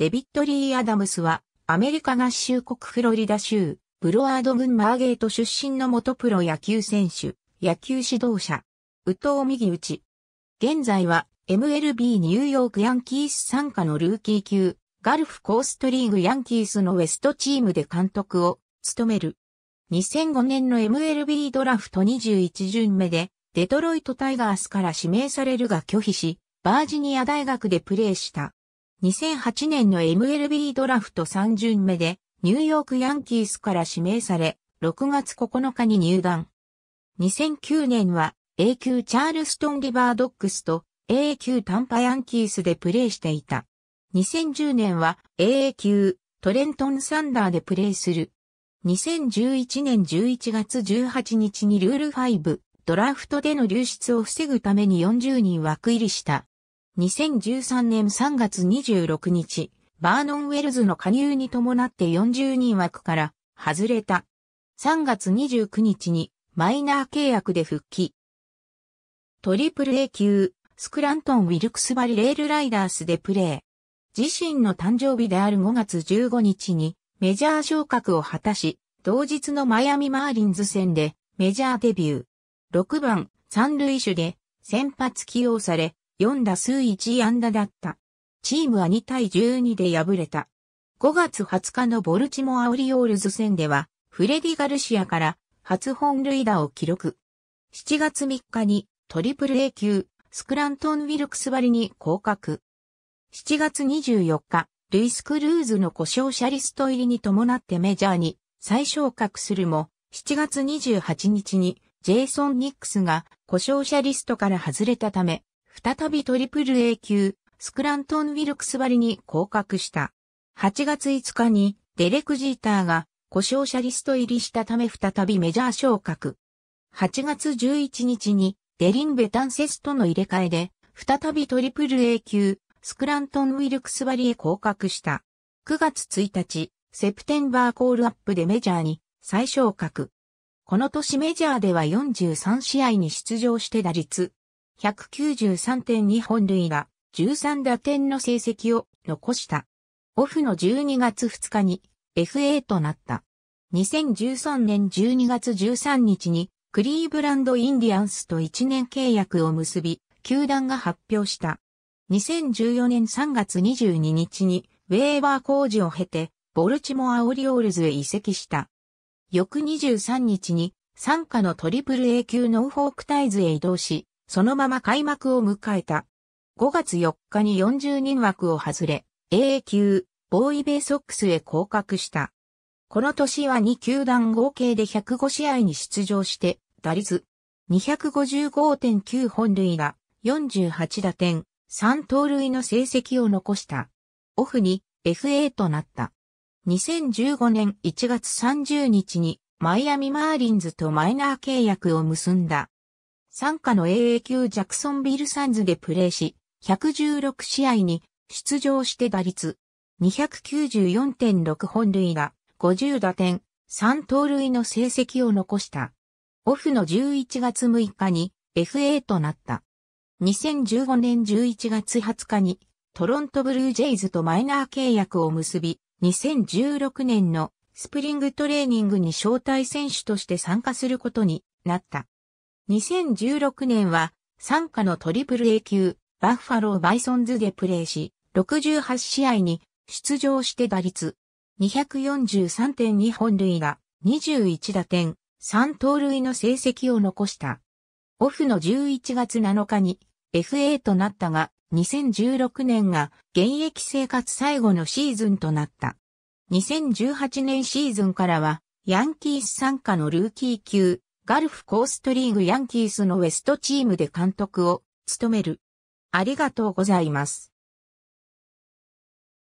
デビッド・リー・アダムスは、アメリカ合衆国フロリダ州、ブロワード郡マーゲート出身の元プロ野球選手、野球指導者、宇藤右打ち。現在は、MLB ニューヨークヤンキース参加のルーキー級、ガルフコーストリーグヤンキースのウェストチームで監督を務める。2005年の MLB ドラフト21巡目で、デトロイトタイガースから指名されるが拒否し、バージニア大学でプレーした。2008年の MLB ドラフト3巡目でニューヨークヤンキースから指名され、6月9日に入団。2009年は A 級チャールストンリバードックスと A 級タンパヤンキースでプレーしていた。2010年は A 級トレントンサンダーでプレーする。2011年11月18日にルール5ドラフトでの流出を防ぐために40人枠入りした。2013年3月26日、バーノンウェルズの加入に伴って40人枠から外れた。3月29日にマイナー契約で復帰。トリプル A 級、スクラントン・ウィルクスバリレールライダースでプレー。自身の誕生日である5月15日にメジャー昇格を果たし、同日のマイアミ・マーリンズ戦でメジャーデビュー。6番、三塁手で先発起用され、4打数1安打だった。チームは2対12で敗れた。5月20日のボルチモアオリオールズ戦では、フレディ・ガルシアから初本塁打を記録。7月3日にトリプル A 級、スクラントン・ウィルクス割に降格。7月24日、ルイス・クルーズの故障者リスト入りに伴ってメジャーに再昇格するも、7月28日にジェイソン・ニックスが故障者リストから外れたため、再びトリプル A 級、スクラントン・ウィルクス割に降格した。8月5日に、デレク・ジーターが、故障者リスト入りしたため再びメジャー昇格。8月11日に、デリン・ベタンセスとの入れ替えで、再びトリプル A 級、スクラントン・ウィルクス割へ降格した。9月1日、セプテンバーコールアップでメジャーに再昇格。この年メジャーでは43試合に出場して打率193.2本塁打、13打点の成績を残した。オフの12月2日に FA となった。2013年12月13日にクリーブランドインディアンスと1年契約を結び、球団が発表した。2014年3月22日にウェーバー工事を経て、ボルチモアオリオールズへ移籍した。翌23日に、参加のトリプル A 級ノーフォークタイズへ移動し、そのまま開幕を迎えた。5月4日に40人枠を外れ、AA 級、ボーイベイソックスへ降格した。この年は2球団合計で105試合に出場して、打率255.9本塁打、48打点、3盗塁の成績を残した。オフに FA となった。2015年1月30日にマイアミマーリンズとマイナー契約を結んだ。参加の AA 級ジャクソンビルサンズでプレーし、116試合に出場して打率294.6本塁打、50打点、3盗塁の成績を残した。オフの11月6日に FA となった。2015年11月20日にトロントブルージェイズとマイナー契約を結び、2016年のスプリングトレーニングに招待選手として参加することになった。2016年は、参加のトリプル A 級、バッファロー・バイソンズでプレーし、68試合に出場して打率、243.2本塁打、21打点、3盗塁の成績を残した。オフの11月7日に FA となったが、2016年が現役生活最後のシーズンとなった。2018年シーズンからは、ヤンキース参加のルーキー級、ガルフコーストリーグヤンキースのウエストチームで監督を務める。ありがとうございます。